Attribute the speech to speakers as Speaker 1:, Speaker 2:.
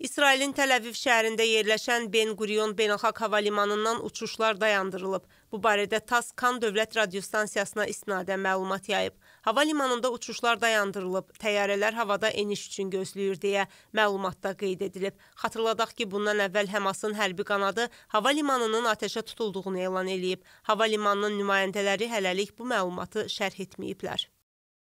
Speaker 1: İsrailin Təl-Əviv şəhərində yerləşən Ben-Qurion beynəlxalq hava limanından uçuşlar dayandırılıb. Bu barədə TASS Kan dövlət radiostansiyasına istinadən məlumat yayıb. Hava limanında uçuşlar dayandırılıb, təyyarələr havada eniş üçün gözləyir deyə məlumatda qeyd edilib. Xatırladaq ki, bundan əvvəl Həmasın hərbi qanadı hava limanının atəşə tutulduğunu elan eləyib. Hava limanının nümayəndələri hələlik bu məlumatı şərh etməyiblər.